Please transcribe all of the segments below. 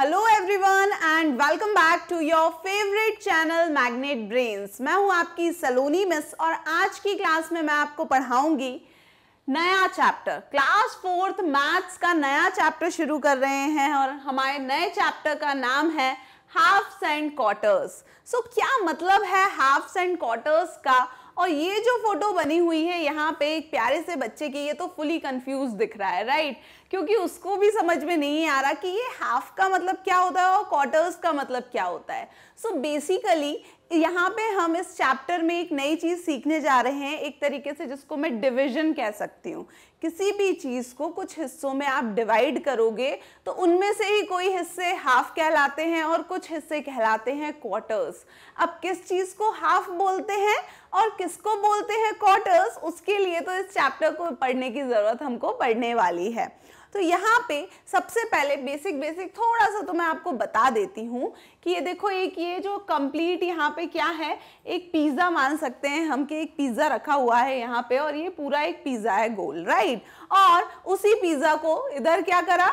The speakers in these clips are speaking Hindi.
Hello everyone and welcome back to your favourite channel Magnet Brains मैं हूं आपकी सलोनी मिस और आज की क्लास में मैं आपको पढ़ाऊंगी नया चैप्टर क्लास फोर्थ मैथ्स का नया चैप्टर शुरू कर रहे हैं और हमारे नए चैप्टर का नाम है हाफ्स एंड क्वार्टर्स सो क्या मतलब है हाफ्स एंड क्वार्टर्स का और ये जो फोटो बनी हुई है यहाँ पे एक प्यारे से बच्चे की ये तो फुली कंफ्यूज दिख रहा है राइट right? क्योंकि उसको भी समझ में नहीं आ रहा कि ये हाफ का मतलब क्या होता है और क्वार्टर्स का मतलब क्या होता है सो so बेसिकली यहाँ पे हम इस चैप्टर में एक नई चीज़ सीखने जा रहे हैं एक तरीके से जिसको मैं डिवीजन कह सकती हूँ किसी भी चीज़ को कुछ हिस्सों में आप डिवाइड करोगे तो उनमें से ही कोई हिस्से हाफ कहलाते हैं और कुछ हिस्से कहलाते हैं क्वार्टर्स अब किस चीज़ को हाफ बोलते हैं और किसको बोलते हैं क्वार्टर्स उसके लिए तो इस चैप्टर को पढ़ने की ज़रूरत हमको पढ़ने वाली है तो यहाँ पे सबसे पहले बेसिक बेसिक थोड़ा सा तो मैं आपको बता देती हूँ कि ये देखो एक ये जो कंप्लीट यहाँ पे क्या है एक पिज़्ज़ा मान सकते हैं हम कि एक पिज़्ज़ा रखा हुआ है यहाँ पे और ये पूरा एक पिज़्ज़ा है गोल राइट और उसी पिज़्ज़ा को इधर क्या करा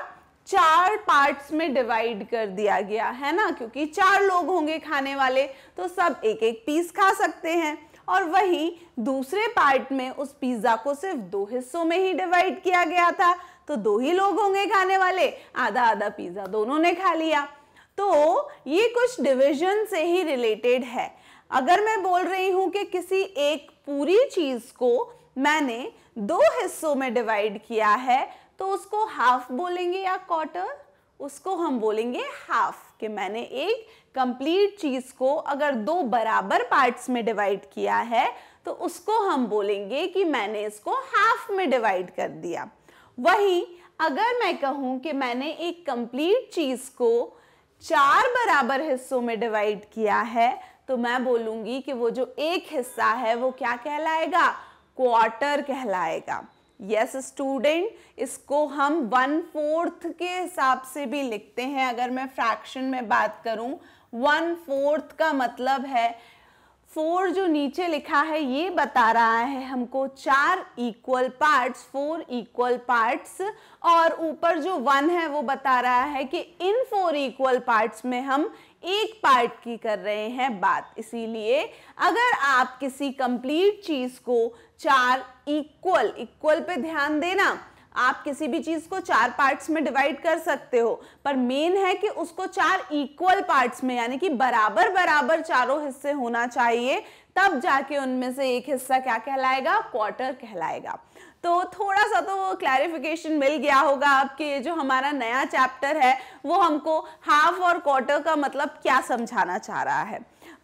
चार पार्ट्स में डिवाइड कर दिया गया है ना क्योंकि चार लोग होंगे खाने वाले तो सब एक एक पीस खा सकते हैं और वही दूसरे पार्ट में उस पिज़्ज़ा को सिर्फ दो हिस्सों में ही डिवाइड किया गया था तो दो ही लोग होंगे खाने वाले आधा आधा पिज़्ज़ा दोनों ने खा लिया तो ये कुछ डिविजन से ही रिलेटेड है अगर मैं बोल रही हूँ कि किसी एक पूरी चीज़ को मैंने दो हिस्सों में डिवाइड किया है तो उसको हाफ बोलेंगे या क्वार्टर उसको हम बोलेंगे हाफ कि मैंने एक कंप्लीट चीज़ को अगर दो बराबर पार्ट्स में डिवाइड किया है तो उसको हम बोलेंगे कि मैंने इसको हाफ में डिवाइड कर दिया वही अगर मैं कहूँ कि मैंने एक कंप्लीट चीज़ को चार बराबर हिस्सों में डिवाइड किया है तो मैं बोलूँगी कि वो जो एक हिस्सा है वो क्या कहलाएगा क्वार्टर कहलाएगा यस yes, स्टूडेंट इसको हम वन फोर्थ के हिसाब से भी लिखते हैं अगर मैं फ्रैक्शन में बात करूं वन फोर्थ का मतलब है फोर जो नीचे लिखा है ये बता रहा है हमको चार equal parts four equal parts और ऊपर जो वन है वो बता रहा है कि इन फोर इक्वल पार्ट्स में हम एक पार्ट की कर रहे हैं बात इसीलिए अगर आप किसी कंप्लीट चीज को चार इक्वल इक्वल पे ध्यान देना आप किसी भी चीज को चार पार्ट्स में डिवाइड कर सकते हो पर मेन है कि उसको चार इक्वल पार्ट्स में यानी कि बराबर बराबर चारों हिस्से होना चाहिए तब जाके उनमें से एक हिस्सा क्या कहलाएगा क्वार्टर कहलाएगा तो थोड़ा सा तो वो क्लैरिफिकेशन मिल गया होगा आपके ये जो हमारा नया चैप्टर है वो हमको हाफ और क्वार्टर का मतलब क्या समझाना चाह रहा है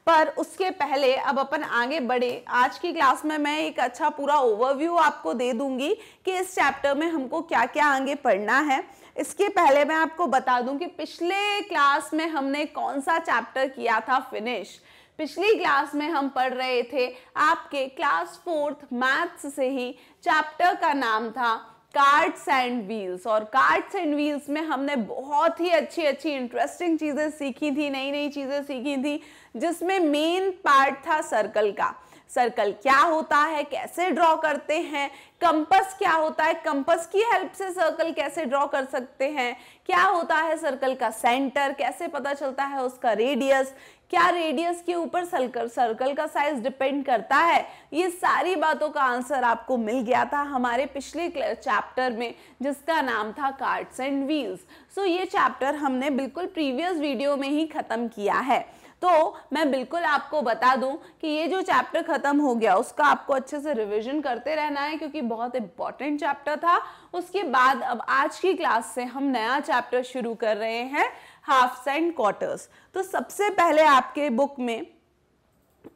पर उसके पहले अब अपन आगे बढ़े आज की क्लास में मैं एक अच्छा पूरा ओवरव्यू आपको दे दूंगी कि इस चैप्टर में हमको क्या क्या आगे पढ़ना है इसके पहले मैं आपको बता दूं कि पिछले क्लास में हमने कौन सा चैप्टर किया था फिनिश पिछली क्लास में हम पढ़ रहे थे आपके क्लास फोर्थ मैथ्स से ही चैप्टर का नाम था कार्ड्स एंड व्हील्स और कार्ड्स एंड व्हील्स में हमने बहुत ही अच्छी अच्छी इंटरेस्टिंग चीज़ें सीखी थी नई नई चीज़ें सीखी थी जिसमें मेन पार्ट था सर्कल का सर्कल क्या होता है कैसे ड्रॉ करते हैं कंपस क्या होता है कंपस की हेल्प से सर्कल कैसे ड्रॉ कर सकते हैं क्या होता है सर्कल का सेंटर कैसे पता चलता है उसका रेडियस क्या रेडियस के ऊपर सर्कल सर्कल का साइज डिपेंड करता है ये सारी बातों का आंसर आपको मिल गया था हमारे पिछले चैप्टर में जिसका नाम था कार्ड्स एंड व्हील्स सो ये चैप्टर हमने बिल्कुल प्रीवियस वीडियो में ही ख़त्म किया है तो मैं बिल्कुल आपको बता दूं कि ये जो चैप्टर ख़त्म हो गया उसका आपको अच्छे से रिवीजन करते रहना है क्योंकि बहुत इंपॉर्टेंट चैप्टर था उसके बाद अब आज की क्लास से हम नया चैप्टर शुरू कर रहे हैं हाफ्स एंड क्वार्टर्स तो सबसे पहले आपके बुक में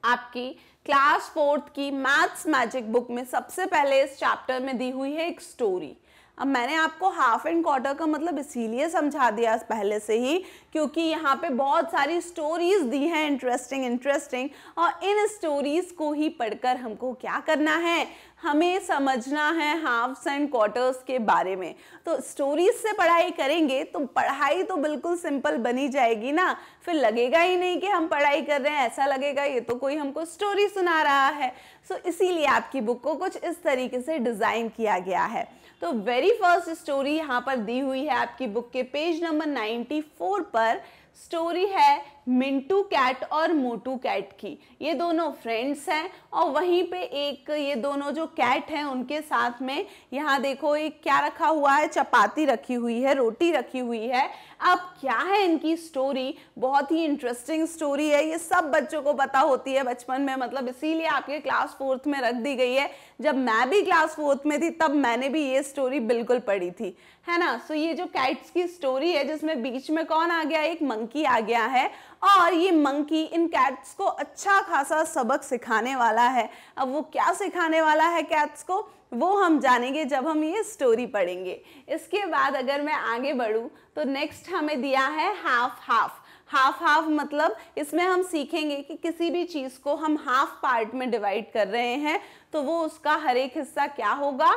आपकी क्लास फोर्थ की मैथ्स मैजिक बुक में सबसे पहले इस चैप्टर में दी हुई है एक स्टोरी अब मैंने आपको हाफ एंड क्वार्टर का मतलब इसीलिए समझा दिया पहले से ही क्योंकि यहाँ पे बहुत सारी स्टोरीज दी हैं इंटरेस्टिंग इंटरेस्टिंग और इन स्टोरीज को ही पढ़कर हमको क्या करना है हमें समझना है हाफ्स एंड क्वार्टर्स के बारे में तो स्टोरीज से पढ़ाई करेंगे तो पढ़ाई तो बिल्कुल सिंपल बनी जाएगी ना फिर लगेगा ही नहीं कि हम पढ़ाई कर रहे हैं ऐसा लगेगा ये तो कोई हमको स्टोरी सुना रहा है सो इसीलिए आपकी बुक को कुछ इस तरीके से डिज़ाइन किया गया है तो वेरी फर्स्ट स्टोरी यहाँ पर दी हुई है आपकी बुक के पेज नंबर 94 पर स्टोरी है मिंटू कैट और मोटू कैट की ये दोनों फ्रेंड्स हैं और वहीं पे एक ये दोनों जो कैट हैं उनके साथ में यहाँ देखो एक क्या रखा हुआ है चपाती रखी हुई है रोटी रखी हुई है अब क्या है इनकी स्टोरी बहुत ही इंटरेस्टिंग स्टोरी है ये सब बच्चों को पता होती है बचपन में मतलब इसीलिए आपके क्लास फोर्थ में रख दी गई है जब मैं भी क्लास फोर्थ में थी तब मैंने भी ये स्टोरी बिल्कुल पढ़ी थी है ना सो so ये जो कैट्स की स्टोरी है जिसमें बीच में कौन आ गया एक मंकी आ गया है और ये मंकी इन कैट्स को अच्छा खासा सबक सिखाने वाला है अब वो क्या सिखाने वाला है कैट्स को वो हम जानेंगे जब हम ये स्टोरी पढ़ेंगे इसके बाद अगर मैं आगे बढ़ूँ तो नेक्स्ट हमें दिया है हाफ हाफ हाफ हाफ मतलब इसमें हम सीखेंगे कि किसी भी चीज़ को हम हाफ पार्ट में डिवाइड कर रहे हैं तो वो उसका हर एक हिस्सा क्या होगा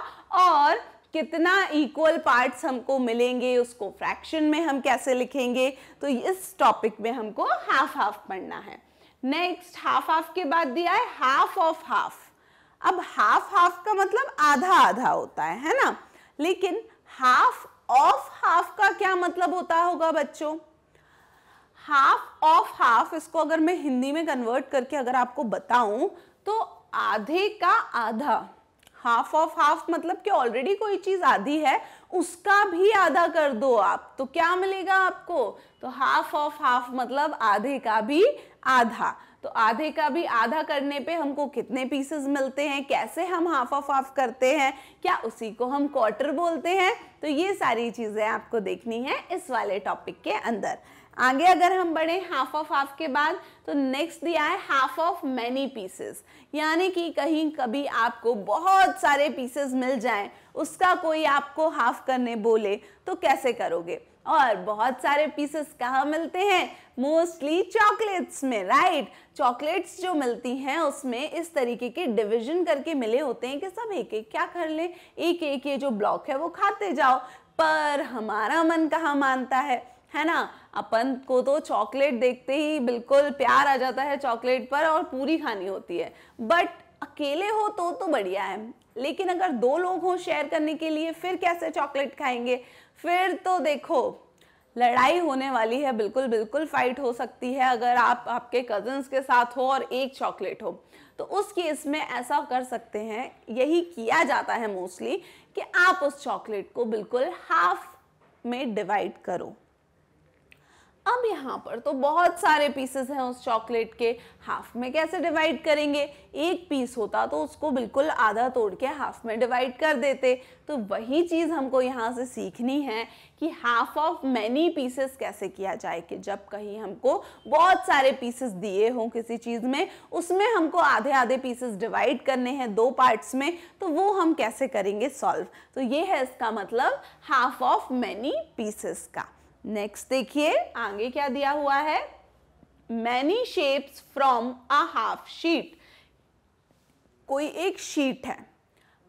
और कितना इक्वल पार्ट्स हमको मिलेंगे उसको फ्रैक्शन में हम कैसे लिखेंगे तो इस टॉपिक में हमको हाफ हाफ पढ़ना है नेक्स्ट हाफ हाफ के बाद दिया है हाफ ऑफ हाफ अब हाफ हाफ का मतलब आधा आधा होता है है ना लेकिन हाफ ऑफ हाफ का क्या मतलब होता होगा बच्चों हाफ ऑफ हाफ इसको अगर मैं हिंदी में कन्वर्ट करके अगर आपको बताऊं तो आधे का आधा हाफ ऑफ हाफ मतलब कि ऑलरेडी कोई चीज़ आधी है उसका भी आधा कर दो आप तो क्या मिलेगा आपको तो हाफ ऑफ हाफ मतलब आधे का भी आधा तो आधे का भी आधा करने पे हमको कितने पीसेस मिलते हैं कैसे हम हाफ ऑफ हाफ करते हैं क्या उसी को हम क्वार्टर बोलते हैं तो ये सारी चीज़ें आपको देखनी है इस वाले टॉपिक के अंदर आगे अगर हम बढ़े हाफ ऑफ हाफ के बाद तो नेक्स्ट दिया है हाफ ऑफ मैनी पीसेस यानी कि कहीं कभी आपको बहुत सारे पीसेस मिल जाएं उसका कोई आपको हाफ करने बोले तो कैसे करोगे और बहुत सारे पीसेस कहाँ मिलते हैं मोस्टली चॉकलेट्स में राइट चॉकलेट्स जो मिलती हैं उसमें इस तरीके के डिवीजन करके मिले होते हैं कि सब एक एक क्या कर लें एक एक ये जो ब्लॉक है वो खाते जाओ पर हमारा मन कहाँ मानता है है ना अपन को तो चॉकलेट देखते ही बिल्कुल प्यार आ जाता है चॉकलेट पर और पूरी खानी होती है बट अकेले हो तो तो बढ़िया है लेकिन अगर दो लोग हो शेयर करने के लिए फिर कैसे चॉकलेट खाएंगे फिर तो देखो लड़ाई होने वाली है बिल्कुल बिल्कुल फाइट हो सकती है अगर आप आपके कजन्स के साथ हो और एक चॉकलेट हो तो उस केस में ऐसा कर सकते हैं यही किया जाता है मोस्टली कि आप उस चॉकलेट को बिल्कुल हाफ में डिवाइड करो अब यहाँ पर तो बहुत सारे पीसेस हैं उस चॉकलेट के हाफ में कैसे डिवाइड करेंगे एक पीस होता तो उसको बिल्कुल आधा तोड़ के हाफ में डिवाइड कर देते तो वही चीज़ हमको यहाँ से सीखनी है कि हाफ ऑफ मैनी पीसेस कैसे किया जाए कि जब कहीं हमको बहुत सारे पीसेस दिए हों किसी चीज़ में उसमें हमको आधे आधे पीसेस डिवाइड करने हैं दो पार्ट्स में तो वो हम कैसे करेंगे सॉल्व तो ये है इसका मतलब हाफ ऑफ मैनी पीसेस का नेक्स्ट देखिए आगे क्या दिया हुआ है many shapes from a half sheet कोई एक शीट है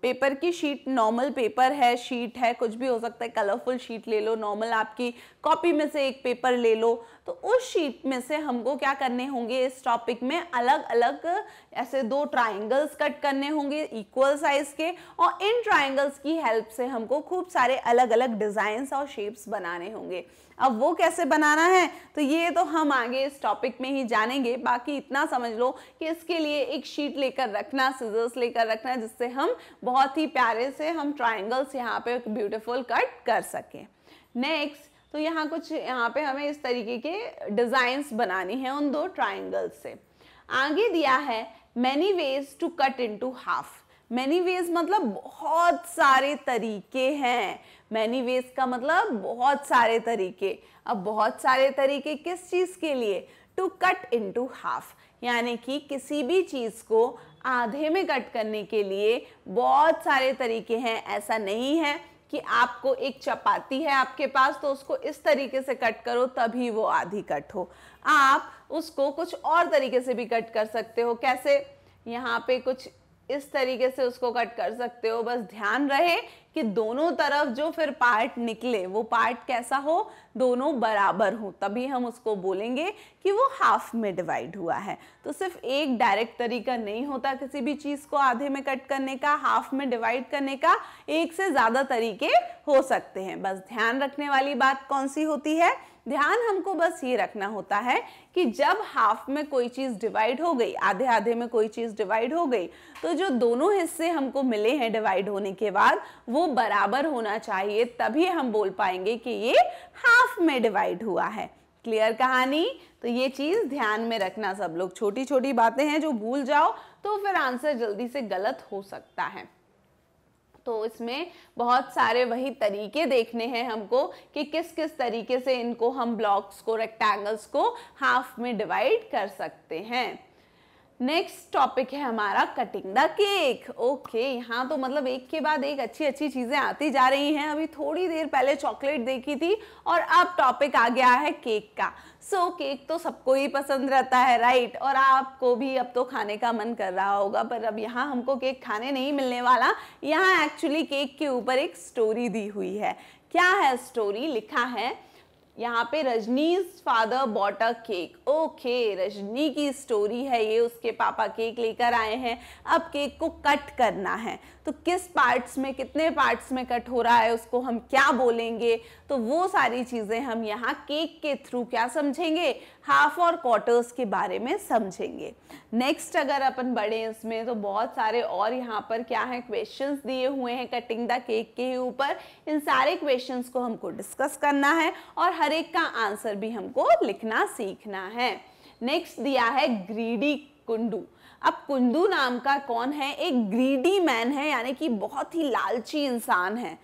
पेपर की शीट नॉर्मल पेपर है शीट है कुछ भी हो सकता है कलरफुल शीट ले लो नॉर्मल आपकी कॉपी में से एक पेपर ले लो तो उस शीट में से हमको क्या करने होंगे इस टॉपिक में अलग अलग ऐसे दो ट्राइंगल्स कट करने होंगे इक्वल साइज के और इन ट्राइंगल्स की हेल्प से हमको खूब सारे अलग अलग डिजाइन और शेप्स बनाने होंगे अब वो कैसे बनाना है तो ये तो हम आगे इस टॉपिक में ही जानेंगे बाकी इतना समझ लो कि इसके लिए एक शीट लेकर रखना सीजर्स लेकर रखना जिससे हम बहुत ही प्यारे से हम ट्राइंगल्स यहाँ पे ब्यूटीफुल कट कर सकें नेक्स्ट तो यहाँ कुछ यहाँ पे हमें इस तरीके के डिज़ाइंस बनाने हैं उन दो ट्राइंगल्स से आगे दिया है many ways to cut into half many ways मतलब बहुत सारे तरीके हैं मैनी वेज का मतलब बहुत सारे तरीके अब बहुत सारे तरीके किस चीज़ के लिए to cut into half यानी कि किसी भी चीज़ को आधे में कट करने के लिए बहुत सारे तरीके हैं ऐसा नहीं है कि आपको एक चपाती है आपके पास तो उसको इस तरीके से कट करो तभी वो आधी कट हो आप उसको कुछ और तरीके से भी कट कर सकते हो कैसे यहाँ पे कुछ इस तरीके से उसको कट कर सकते हो बस ध्यान रहे कि दोनों तरफ जो फिर पार्ट निकले वो पार्ट कैसा हो दोनों बराबर हो तभी हम उसको बोलेंगे कि वो हाफ में डिवाइड हुआ है तो सिर्फ एक डायरेक्ट तरीका नहीं होता किसी भी चीज़ को आधे में कट करने का हाफ में डिवाइड करने का एक से ज़्यादा तरीके हो सकते हैं बस ध्यान रखने वाली बात कौन सी होती है ध्यान हमको बस ये रखना होता है कि जब हाफ में कोई चीज़ डिवाइड हो गई आधे आधे में कोई चीज़ डिवाइड हो गई तो जो दोनों हिस्से हमको मिले हैं डिवाइड होने के बाद वो बराबर होना चाहिए तभी हम बोल पाएंगे कि ये हाफ में डिवाइड हुआ है क्लियर कहानी तो ये चीज़ ध्यान में रखना सब लोग छोटी छोटी बातें हैं जो भूल जाओ तो फिर आंसर जल्दी से गलत हो सकता है तो इसमें बहुत सारे वही तरीके देखने हैं हमको कि किस किस तरीके से इनको हम ब्लॉक्स को रेक्टेंगल्स को हाफ में डिवाइड कर सकते हैं नेक्स्ट टॉपिक है हमारा कटिंग द केक ओके यहाँ तो मतलब एक के बाद एक अच्छी अच्छी चीज़ें आती जा रही हैं अभी थोड़ी देर पहले चॉकलेट देखी थी और अब टॉपिक आ गया है केक का सो so, केक तो सबको ही पसंद रहता है राइट और आपको भी अब तो खाने का मन कर रहा होगा पर अब यहाँ हमको केक खाने नहीं मिलने वाला यहाँ एक्चुअली केक के ऊपर एक स्टोरी दी हुई है क्या है स्टोरी लिखा है यहाँ पे Rajni's father bought a cake okay Rajni की स्टोरी है ये उसके पापा केक लेकर आए हैं अब केक को कट करना है तो किस पार्ट्स में कितने पार्ट्स में कट हो रहा है उसको हम क्या बोलेंगे तो वो सारी चीज़ें हम यहाँ केक के थ्रू क्या समझेंगे हाफ और क्वार्टर्स के बारे में समझेंगे नेक्स्ट अगर अपन बढ़े इसमें तो बहुत सारे और यहाँ पर क्या है क्वेश्चंस दिए हुए हैं कटिंग द केक के ऊपर इन सारे क्वेश्चंस को हमको डिस्कस करना है और हर एक का आंसर भी हमको लिखना सीखना है नेक्स्ट दिया है ग्रीडी कुंडू अब कुंदू नाम का कौन है एक ग्रीडी मैन है यानी कि बहुत ही लालची इंसान है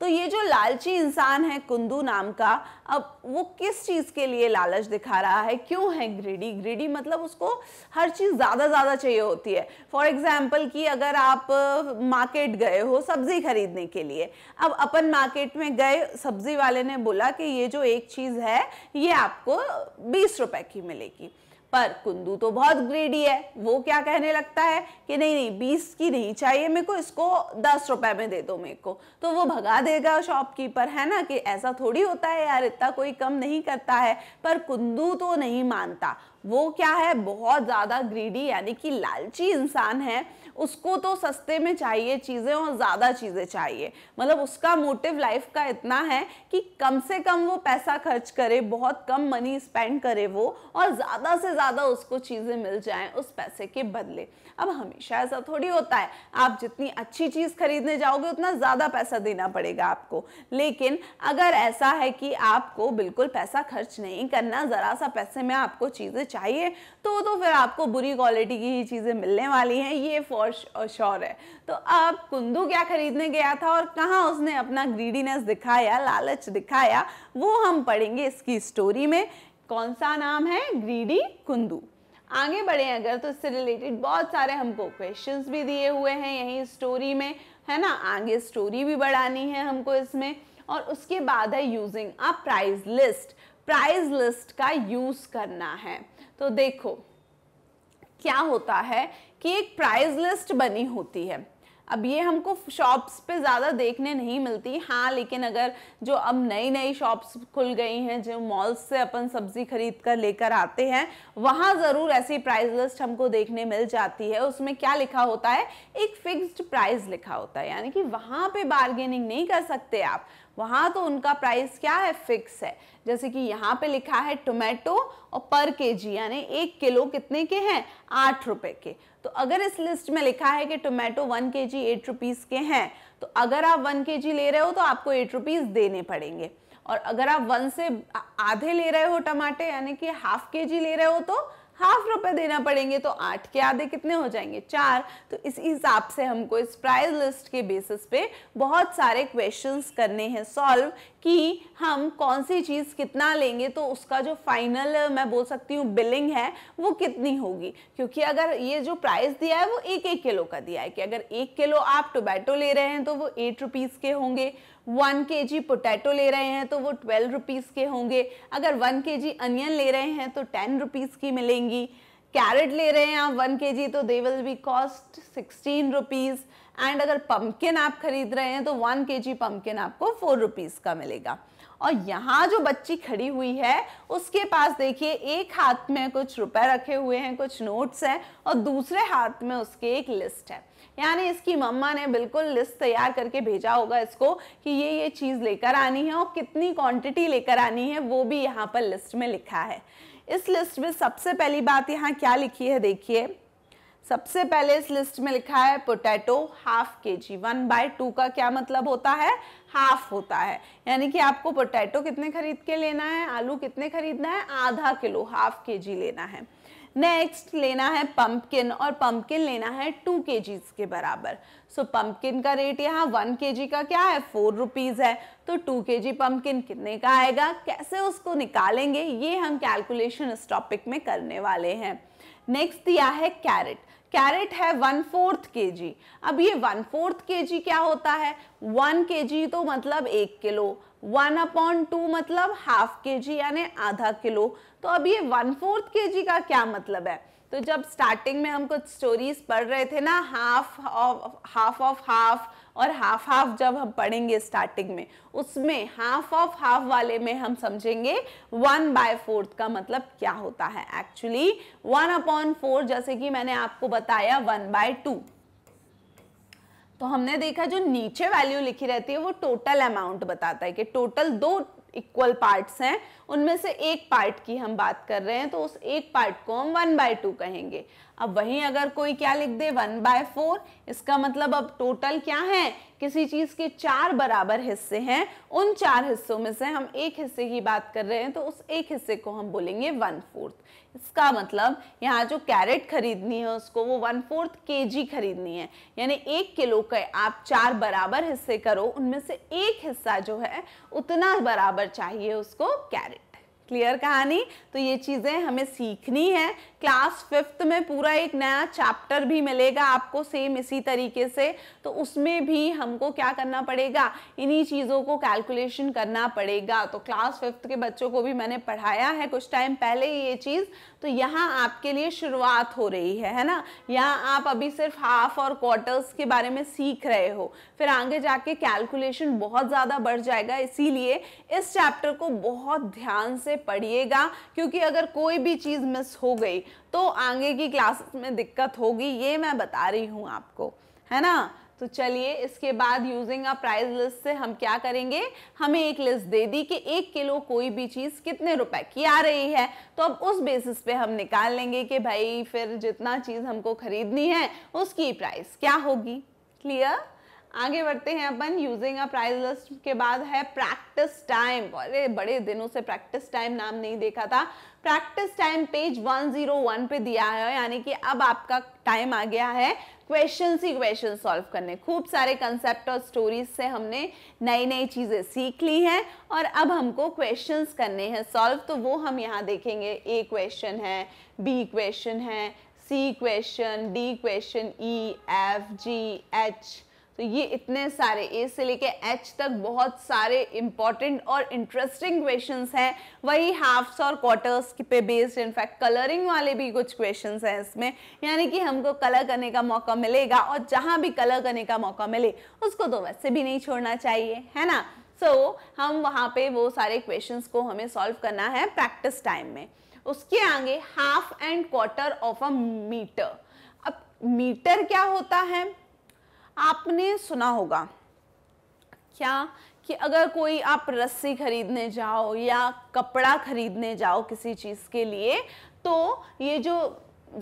तो ये जो लालची इंसान है कुंदू नाम का अब वो किस चीज़ के लिए लालच दिखा रहा है क्यों है ग्रीडी ग्रीडी मतलब उसको हर चीज़ ज़्यादा ज़्यादा चाहिए होती है फॉर एग्जाम्पल कि अगर आप मार्केट गए हो सब्ज़ी खरीदने के लिए अब अपन मार्केट में गए सब्ज़ी वाले ने बोला कि ये जो एक चीज़ है ये आपको बीस रुपए की मिलेगी पर कुंदू तो बहुत ग्रीडी है वो क्या कहने लगता है कि नहीं नहीं बीस की नहीं चाहिए मेरे को इसको दस रुपए में दे दो मेरे को तो वो भगा देगा शॉपकीपर है ना कि ऐसा थोड़ी होता है यार इतना कोई कम नहीं करता है पर कुंदू तो नहीं मानता वो क्या है बहुत ज़्यादा ग्रीडी यानी कि लालची इंसान है उसको तो सस्ते में चाहिए चीज़ें और ज़्यादा चीज़ें चाहिए मतलब उसका मोटिव लाइफ का इतना है कि कम से कम वो पैसा खर्च करे बहुत कम मनी स्पेंड करे वो और ज़्यादा से ज़्यादा उसको चीज़ें मिल जाएँ उस पैसे के बदले अब हमेशा ऐसा थोड़ी होता है आप जितनी अच्छी चीज़ खरीदने जाओगे उतना ज़्यादा पैसा देना पड़ेगा आपको लेकिन अगर ऐसा है कि आपको बिल्कुल पैसा खर्च नहीं करना ज़रा सा पैसे में आपको चीज़ें चाहिए तो तो फिर आपको बुरी क्वालिटी की ही चीज़ें मिलने वाली हैं ये फॉर श्योर है तो अब कुंदू क्या खरीदने गया था और कहाँ उसने अपना ग्रीडीनेस दिखाया लालच दिखाया वो हम पढ़ेंगे इसकी स्टोरी में कौन सा नाम है ग्रीडी कुंदू आगे बढ़े अगर तो इससे रिलेटेड बहुत सारे हमको क्वेश्चंस भी दिए हुए हैं यहीं स्टोरी में है ना आगे स्टोरी भी बढ़ानी है हमको इसमें और उसके बाद है using a price list price list का यूज़ करना है तो देखो क्या होता है कि एक प्राइज लिस्ट बनी होती है अब ये हमको शॉप्स पे ज़्यादा देखने नहीं मिलती हाँ लेकिन अगर जो अब नई नई शॉप्स खुल गई हैं जो मॉल्स से अपन सब्ज़ी खरीद कर लेकर आते हैं वहाँ ज़रूर ऐसी प्राइस लिस्ट हमको देखने मिल जाती है उसमें क्या लिखा होता है एक फिक्स्ड प्राइस लिखा होता है यानी कि वहाँ पे बार्गेनिंग नहीं कर सकते आप वहां तो उनका प्राइस क्या है फिक्स है जैसे कि यहाँ पे लिखा है टोमेटो और पर जी यानी एक किलो कितने के हैं आठ रुपए के तो अगर इस लिस्ट में लिखा है कि टोमेटो वन के जी एट रुपीज़ के हैं तो अगर आप वन के जी ले रहे हो तो आपको एट रुपीज़ देने पड़ेंगे और अगर आप वन से आधे ले रहे हो टमाटे यानी कि हाफ के जी ले रहे हो तो हाफ रुपए देना पड़ेंगे तो आठ के आधे कितने हो जाएंगे चार तो इसी हिसाब से हमको इस प्राइस लिस्ट के बेसिस पे बहुत सारे क्वेश्चंस करने हैं सॉल्व कि हम कौन सी चीज़ कितना लेंगे तो उसका जो फाइनल मैं बोल सकती हूँ बिलिंग है वो कितनी होगी क्योंकि अगर ये जो प्राइस दिया है वो एक एक किलो का दिया है कि अगर एक किलो आप टोबैटो ले रहे हैं तो वो एट रुपीज़ के होंगे वन के जी पोटैटो ले रहे हैं तो वो ट्वेल्व रुपीज़ के होंगे अगर वन के जी अनियन ले रहे हैं तो टेन रुपीज़ की मिलेंगी कैरेट ले रहे हैं आप वन के जी तो they will be cost sixteen rupees and अगर पम्पकिन आप खरीद रहे हैं तो वन के जी पम्पकिन आपको फोर रुपीज़ का मिलेगा और यहाँ जो बच्ची खड़ी हुई है उसके पास देखिए एक हाथ में कुछ रुपए रखे हुए हैं कुछ नोट्स हैं और दूसरे हाथ में उसके एक लिस्ट है यानी इसकी मम्मा ने बिल्कुल लिस्ट तैयार करके भेजा होगा इसको कि ये ये चीज़ लेकर आनी है और कितनी क्वांटिटी लेकर आनी है वो भी यहाँ पर लिस्ट में लिखा है इस लिस्ट में सबसे पहली बात यहाँ क्या लिखी है देखिए सबसे पहले इस लिस्ट में लिखा है potato half K ji one by two का क्या मतलब होता है हाफ होता है यानी कि आपको पोटैटो कितने खरीद के लेना है आलू कितने खरीदना है आधा किलो हाफ के जी लेना है नेक्स्ट लेना है पंपकिन और पंपकिन लेना है टू के के बराबर सो so, पंपकिन का रेट यहाँ वन के का क्या है फोर रुपीज़ है तो टू के जी पंपकिन कितने का आएगा कैसे उसको निकालेंगे ये हम कैलकुलेशन इस टॉपिक में करने वाले हैं नेक्स्ट दिया है कैरेट कैरेट है वन फोर्थ के जी अब ये वन फोर्थ के जी क्या होता है वन के जी तो मतलब एक किलो वन अपॉन टू मतलब हाफ के जी यानी आधा किलो तो अब ये वन फोर्थ के जी का क्या मतलब है तो जब स्टार्टिंग में हम कुछ स्टोरीज पढ़ रहे थे ना half of half of half और हाफ हाफ जब हम पढ़ेंगे स्टार्टिंग में उसमें हाफ ऑफ हाफ वाले में हम समझेंगे वन बाय फोर्थ का मतलब क्या होता है एक्चुअली वन अपॉन फोर जैसे कि मैंने आपको बताया वन बाय टू तो हमने देखा जो नीचे वैल्यू लिखी रहती है वो टोटल अमाउंट बताता है कि टोटल दो इक्वल पार्ट्स हैं उनमें से एक पार्ट की हम बात कर रहे हैं तो उस एक पार्ट को हम वन बाय टू कहेंगे अब वहीं अगर कोई क्या लिख दे वन बाय फोर इसका मतलब अब टोटल क्या है किसी चीज़ के चार बराबर हिस्से हैं उन चार हिस्सों में से हम एक हिस्से की बात कर रहे हैं तो उस एक हिस्से को हम बोलेंगे वन फोर्थ इसका मतलब यहाँ जो कैरेट खरीदनी है उसको वो वन फोर्थ के जी खरीदनी है यानी एक किलो के आप चार बराबर हिस्से करो उनमें से एक हिस्सा जो है उतना बराबर चाहिए उसको कैरेट क्लियर कहानी तो ये चीज़ें हमें सीखनी है क्लास फिफ्थ में पूरा एक नया चैप्टर भी मिलेगा आपको सेम इसी तरीके से तो उसमें भी हमको क्या करना पड़ेगा इन्हीं चीज़ों को कैलकुलेशन करना पड़ेगा तो क्लास फिफ्थ के बच्चों को भी मैंने पढ़ाया है कुछ टाइम पहले ही ये चीज़ तो यहाँ आपके लिए शुरुआत हो रही है है ना यहाँ आप अभी सिर्फ हाफ और क्वार्टर्स के बारे में सीख रहे हो फिर आगे जाके कैलकुलेशन बहुत ज़्यादा बढ़ जाएगा इसीलिए इस चैप्टर को बहुत ध्यान से पढ़िएगा क्योंकि अगर कोई भी चीज़ मिस हो गई तो आगे की क्लासेस में दिक्कत होगी ये मैं बता रही हूँ आपको है ना तो चलिए इसके बाद यूजिंग अ प्राइस लिस्ट से हम क्या करेंगे हमें एक लिस्ट दे दी कि एक किलो कोई भी चीज़ कितने रुपए की आ रही है तो अब उस बेसिस पे हम निकाल लेंगे कि भाई फिर जितना चीज़ हमको खरीदनी है उसकी प्राइस क्या होगी क्लियर आगे बढ़ते हैं अपन यूजिंग अ प्राइज लिस्ट के बाद है प्रैक्टिस टाइम अरे बड़े दिनों से प्रैक्टिस टाइम नाम नहीं देखा था प्रैक्टिस टाइम पेज 101 पे दिया है यानी कि अब आपका टाइम आ गया है क्वेश्चन ही क्वेश्चन सॉल्व करने खूब सारे कंसेप्ट और स्टोरीज से हमने नई नई चीज़ें सीख ली हैं और अब हमको क्वेश्चंस करने हैं सॉल्व तो वो हम यहाँ देखेंगे ए क्वेश्चन है बी क्वेश्चन है C question D question E F G H तो ये इतने सारे ए से लेके एच तक बहुत सारे इंपॉर्टेंट और इंटरेस्टिंग क्वेश्चंस हैं वही हाफ्स और क्वार्टर्स पे बेस्ड इनफैक्ट कलरिंग वाले भी कुछ क्वेश्चंस हैं इसमें यानी कि हमको कलर करने का मौका मिलेगा और जहाँ भी कलर करने का मौका मिले उसको तो वैसे भी नहीं छोड़ना चाहिए है ना सो so, हम वहाँ पे वो सारे क्वेश्चन को हमें सॉल्व करना है प्रैक्टिस टाइम में उसके आगे half and quarter of a metre अब मीटर क्या होता है आपने सुना होगा क्या कि अगर कोई आप रस्सी खरीदने जाओ या कपड़ा खरीदने जाओ किसी चीज़ के लिए तो ये जो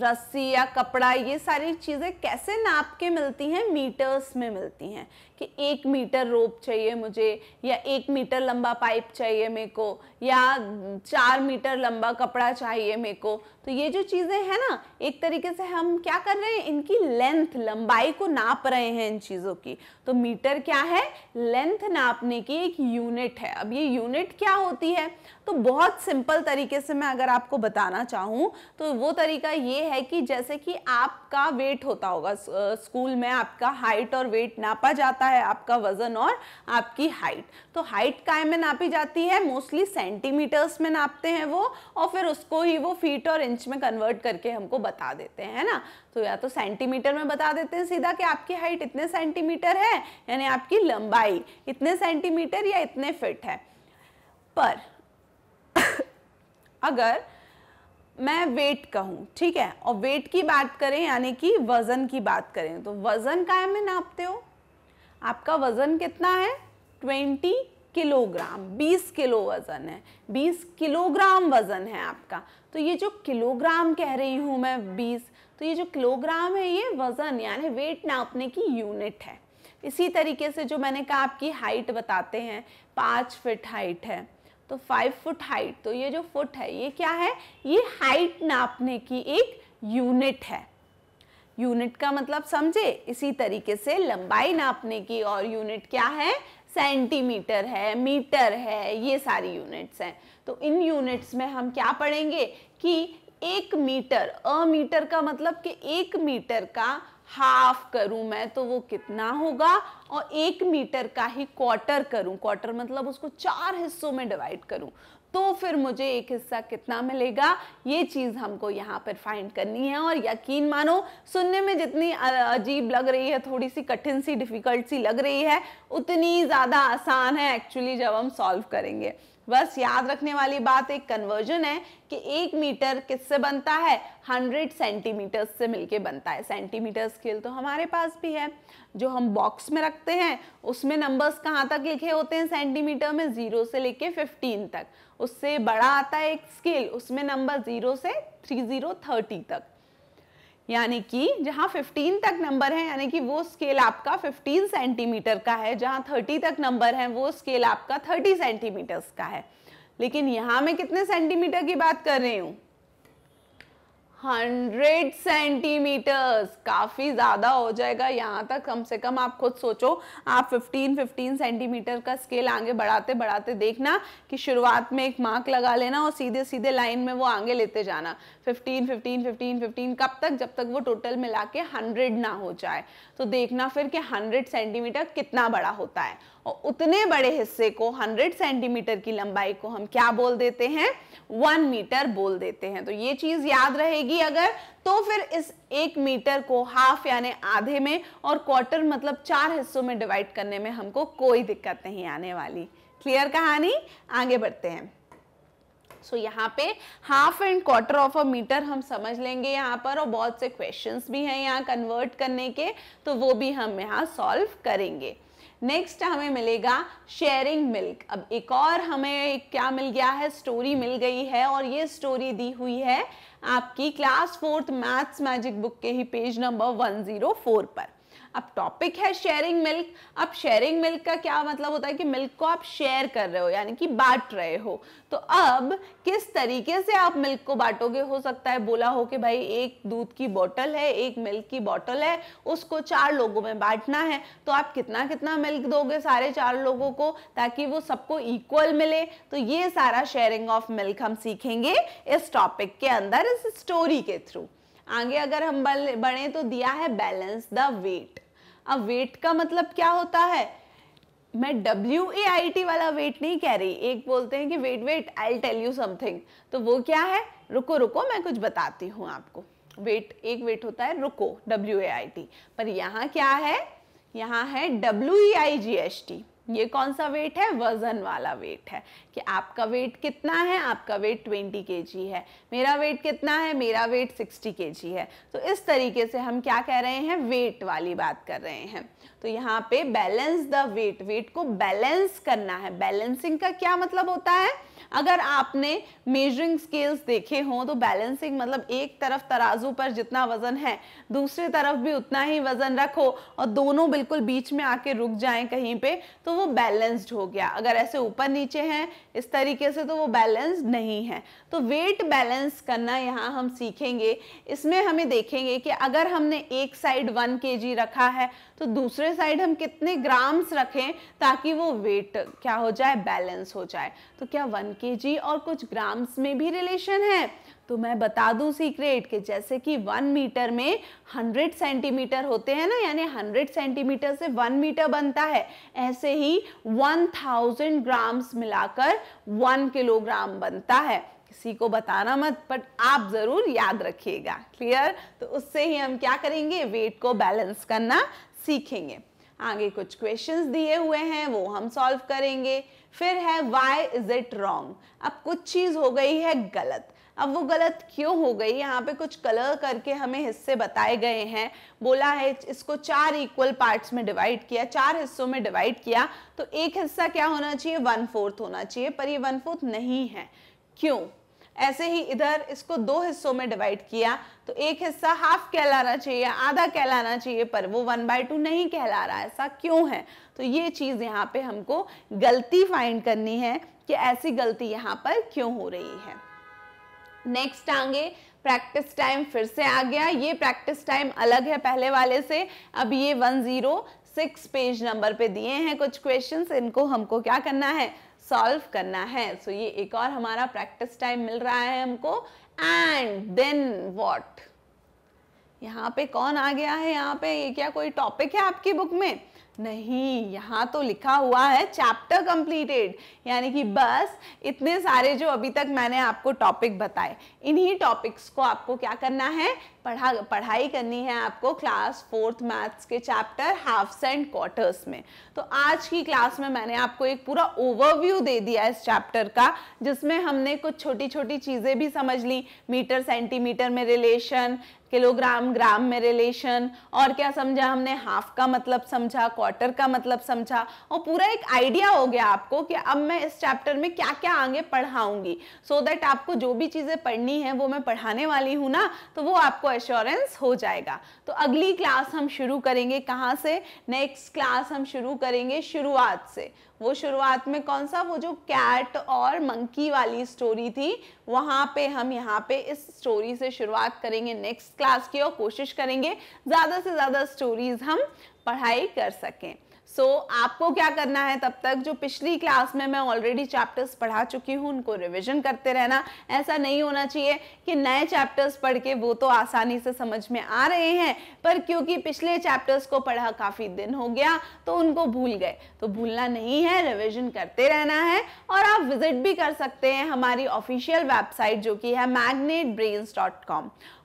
रस्सी या कपड़ा ये सारी चीज़ें कैसे नाप के मिलती हैं मीटर्स में मिलती हैं कि एक मीटर रोप चाहिए मुझे या एक मीटर लंबा पाइप चाहिए मेरे को या चार मीटर लंबा कपड़ा चाहिए मेरे को तो ये जो चीज़ें हैं ना एक तरीके से हम क्या कर रहे हैं इनकी लेंथ लंबाई को नाप रहे हैं इन चीज़ों की तो मीटर क्या है लेंथ नापने की एक यूनिट है अब ये यूनिट क्या होती है तो बहुत सिंपल तरीके से मैं अगर आपको बताना चाहूँ तो वो तरीका ये है कि जैसे कि आपका वेट होता होगा स्कूल में आपका हाइट और वेट नापा जाता है है आपका वजन और आपकी हाइट तो हाइट काय में नापी जाती है मोस्टली सेंटीमीटर्स में नापते हैं वो और फिर उसको ही वो फीट और इंच में कन्वर्ट करके हमको बता देते हैं ना तो या तो सेंटीमीटर में बता देते हैं सीधा कि आपकी हाइट इतने सेंटीमीटर है यानी आपकी लंबाई इतने सेंटीमीटर या इतने फिट है पर अगर मैं वेट कहूँ ठीक है और वेट की बात करें यानी कि वज़न की बात करें तो वज़न काय में नापते हो आपका वज़न कितना है ट्वेंटी किलोग्राम 20 किलो वज़न है 20 किलोग्राम वज़न है आपका तो ये जो किलोग्राम कह रही हूँ मैं 20 तो ये जो किलोग्राम है ये वज़न यानी वेट नापने की यूनिट है इसी तरीके से जो मैंने कहा आपकी हाइट बताते हैं पाँच फिट हाइट है तो फाइव फुट हाइट तो ये जो फुट है ये क्या है ये हाइट नापने की एक यूनिट है यूनिट का मतलब समझे इसी तरीके से लंबाई नापने की और यूनिट क्या है सेंटीमीटर है मीटर है ये सारी यूनिट्स हैं तो इन यूनिट्स में हम क्या पढ़ेंगे कि एक मीटर अ मीटर का मतलब कि एक मीटर का हाफ करूं मैं तो वो कितना होगा और एक मीटर का ही क्वार्टर करूं क्वार्टर मतलब उसको चार हिस्सों में डिवाइड करूं तो फिर मुझे एक हिस्सा कितना मिलेगा ये चीज़ हमको यहाँ पर फाइंड करनी है और यकीन मानो सुनने में जितनी अजीब लग रही है थोड़ी सी कठिन सी डिफ़िकल्ट सी लग रही है उतनी ज़्यादा आसान है एक्चुअली जब हम सॉल्व करेंगे बस याद रखने वाली बात एक कन्वर्जन है कि एक मीटर किससे बनता है हंड्रेड सेंटीमीटर्स से मिलके बनता है सेंटीमीटर स्केल तो हमारे पास भी है जो हम बॉक्स में रखते हैं उसमें नंबर्स कहाँ तक लिखे होते हैं सेंटीमीटर में ज़ीरो से लेके फिफ्टीन तक उससे बड़ा आता है एक स्केल उसमें नंबर ज़ीरो से थ्री ज़ीरो थर्टी तक यानी कि जहाँ 15 तक नंबर है यानी कि वो स्केल आपका 15 सेंटीमीटर का है जहां 30 तक नंबर है वो स्केल आपका 30 सेंटीमीटर्स का है लेकिन यहाँ मैं कितने सेंटीमीटर की बात कर रही हूँ हंड्रेड सेंटीमीटर्स काफ़ी ज़्यादा हो जाएगा यहाँ तक कम से कम आप खुद सोचो आप फिफ्टीन फिफ्टीन सेंटीमीटर का स्केल आगे बढ़ाते बढ़ाते देखना कि शुरुआत में एक मार्क लगा लेना और सीधे सीधे लाइन में वो आगे लेते जाना फिफ्टीन फिफ्टीन फिफ्टीन फिफ्टीन कब तक जब तक वो टोटल मिला के हंड्रेड ना हो जाए तो देखना फिर कि हंड्रेड सेंटीमीटर कितना बड़ा होता है और उतने बड़े हिस्से को 100 सेंटीमीटर की लंबाई को हम क्या बोल देते हैं वन मीटर बोल देते हैं तो ये चीज याद रहेगी अगर तो फिर इस एक मीटर को हाफ यानी आधे में और क्वार्टर मतलब चार हिस्सों में डिवाइड करने में हमको कोई दिक्कत नहीं आने वाली क्लियर कहानी आगे बढ़ते हैं सो so, यहाँ पे half and quarter of a metre हम समझ लेंगे यहाँ पर और बहुत से क्वेश्चंस भी हैं यहाँ कन्वर्ट करने के तो वो भी हम यहाँ सॉल्व करेंगे नेक्स्ट हमें मिलेगा शेयरिंग मिल्क अब एक और हमें क्या मिल गया है स्टोरी मिल गई है और ये स्टोरी दी हुई है आपकी class fourth maths magic book के ही पेज नंबर 104 पर अब टॉपिक है शेयरिंग मिल्क अब शेयरिंग मिल्क का क्या मतलब होता है कि मिल्क को आप शेयर कर रहे हो यानी कि बांट रहे हो तो अब किस तरीके से आप मिल्क को बांटोगे हो सकता है बोला हो कि भाई एक दूध की बोतल है एक मिल्क की बॉटल है उसको चार लोगों में बांटना है तो आप कितना कितना मिल्क दोगे सारे चार लोगों को ताकि वो सबको इक्वल मिले तो ये सारा शेयरिंग ऑफ मिल्क हम सीखेंगे इस टॉपिक के अंदर इस स्टोरी के थ्रू आगे अगर हम बढ़े तो दिया है बैलेंस द वेट अब वेट का मतलब क्या होता है मैं डब्ल्यू ए आई टी वाला वेट नहीं कह रही एक बोलते हैं कि wait wait I tell you something तो वो क्या है रुको रुको मैं कुछ बताती हूँ आपको वेट एक वेट होता है रुको डब्ल्यू ए आई टी पर यहाँ क्या है यहाँ है W E I G S T ये कौन सा वेट है वज़न वाला वेट है कि आपका वेट कितना है आपका वेट 20 के है मेरा वेट कितना है मेरा वेट 60 के है तो इस तरीके से हम क्या कह रहे हैं वेट वाली बात कर रहे हैं तो यहाँ पे बैलेंस द वेट वेट को बैलेंस करना है बैलेंसिंग का क्या मतलब होता है अगर आपने मेजरिंग स्केल्स देखे हों तो बैलेंसिंग मतलब एक तरफ तराजू पर जितना वजन है दूसरी तरफ भी उतना ही वजन रखो और दोनों बिल्कुल बीच में आके रुक जाएं कहीं पे तो वो बैलेंस्ड हो गया अगर ऐसे ऊपर नीचे हैं इस तरीके से तो वो बैलेंस्ड नहीं है तो वेट बैलेंस करना यहाँ हम सीखेंगे इसमें हमें देखेंगे कि अगर हमने एक साइड वन के रखा है तो दूसरे साइड हम कितने ग्राम्स रखें ताकि वो वेट क्या हो जाए बैलेंस हो जाए तो क्या वन के और कुछ ग्राम्स में भी रिलेशन है तो मैं बता दूं सीक्रेट कि जैसे कि वन मीटर में हंड्रेड सेंटीमीटर होते हैं ना यानी हंड्रेड सेंटीमीटर से वन मीटर बनता है ऐसे ही वन थाउजेंड ग्राम्स मिलाकर वन किलोग्राम बनता है किसी को बताना मत बट आप ज़रूर याद रखिएगा क्लियर तो उससे ही हम क्या करेंगे वेट को बैलेंस करना सीखेंगे आगे कुछ क्वेश्चंस दिए हुए हैं वो हम सॉल्व करेंगे फिर है वाई इज इट रॉन्ग अब कुछ चीज़ हो गई है गलत अब वो गलत क्यों हो गई यहाँ पे कुछ कलर करके हमें हिस्से बताए गए हैं बोला है इसको चार इक्वल पार्ट्स में डिवाइड किया चार हिस्सों में डिवाइड किया तो एक हिस्सा क्या होना चाहिए वन फोर्थ होना चाहिए पर ये वन फोर्थ नहीं है क्यों ऐसे ही इधर इसको दो हिस्सों में डिवाइड किया तो एक हिस्सा हाफ कहलाना चाहिए आधा कहलाना चाहिए पर वो वन बाय टू नहीं कहला रहा ऐसा क्यों है तो ये चीज़ यहाँ पे हमको गलती फाइंड करनी है कि ऐसी गलती यहाँ पर क्यों हो रही है नेक्स्ट आगे प्रैक्टिस टाइम फिर से आ गया ये प्रैक्टिस टाइम अलग है पहले वाले से अब ये one zero six page number पे दिए हैं कुछ क्वेश्चंस इनको हमको क्या करना है सॉल्व करना है सो so, ये एक और हमारा प्रैक्टिस टाइम मिल रहा है हमको एंड देन वॉट यहाँ पे कौन आ गया है यहाँ पे ये क्या कोई टॉपिक है आपकी बुक में नहीं यहाँ तो लिखा हुआ है चैप्टर कंप्लीटेड यानी कि बस इतने सारे जो अभी तक मैंने आपको टॉपिक बताए इन्हीं टॉपिक्स को आपको क्या करना है पढ़ा पढ़ाई करनी है आपको क्लास फोर्थ मैथ्स के चैप्टर हाफ्स एंड क्वार्टर्स में तो आज की क्लास में मैंने आपको एक पूरा ओवरव्यू दे दिया इस चैप्टर का जिसमें हमने कुछ छोटी छोटी चीज़ें भी समझ ली मीटर सेंटीमीटर में रिलेशन किलोग्राम ग्राम में रिलेशन और क्या समझा हमने हाफ का मतलब समझा क्वार्टर का मतलब समझा और पूरा एक आइडिया हो गया आपको कि अब मैं इस चैप्टर में क्या क्या आगे पढ़ाऊंगी सो so दैट आपको जो भी चीज़ें पढ़नी करनी है वो मैं पढ़ाने वाली हूँ ना तो वो आपको एश्योरेंस हो जाएगा तो अगली क्लास हम शुरू करेंगे कहाँ से नेक्स्ट क्लास हम शुरू करेंगे शुरुआत से वो शुरुआत में कौन सा वो जो कैट और मंकी वाली स्टोरी थी वहाँ पे हम यहाँ पे इस स्टोरी से शुरुआत करेंगे नेक्स्ट क्लास की और कोशिश करेंगे ज़्यादा से ज़्यादा स्टोरीज़ हम पढ़ाई कर सकें सो so, आपको क्या करना है तब तक जो पिछली क्लास में मैं ऑलरेडी चैप्टर्स पढ़ा चुकी हूँ उनको रिविजन करते रहना ऐसा नहीं होना चाहिए कि नए चैप्टर्स पढ़ के वो तो आसानी से समझ में आ रहे हैं पर क्योंकि पिछले चैप्टर्स को पढ़ा काफ़ी दिन हो गया तो उनको भूल गए तो भूलना नहीं है रिविजन करते रहना है और आप विजिट भी कर सकते हैं हमारी ऑफिशियल वेबसाइट जो कि है मैगनेट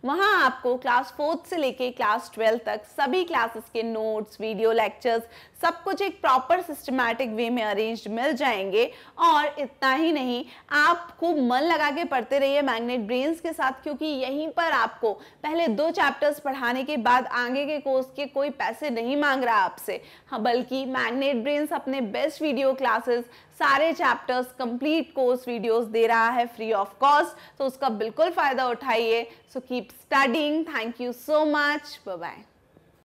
वहाँ आपको क्लास फोर्थ से लेके क्लास ट्वेल्थ तक सभी क्लासेस के नोट्स वीडियो लेक्चर्स सब कुछ एक प्रॉपर सिस्टमैटिक वे में अरेंज मिल जाएंगे और इतना ही नहीं आप खूब मन लगा के पढ़ते रहिए मैग्नेट ब्रेन्स के साथ क्योंकि यहीं पर आपको पहले दो चैप्टर्स पढ़ाने के बाद आगे के कोर्स के कोई पैसे नहीं मांग रहा आपसे हाँ बल्कि मैग्नेट ब्रेन्स अपने बेस्ट वीडियो क्लासेस सारे चैप्टर्स कंप्लीट कोर्स वीडियोस दे रहा है फ्री ऑफ कॉस्ट तो उसका बिल्कुल फ़ायदा उठाइए सो keep studying thank you so much bye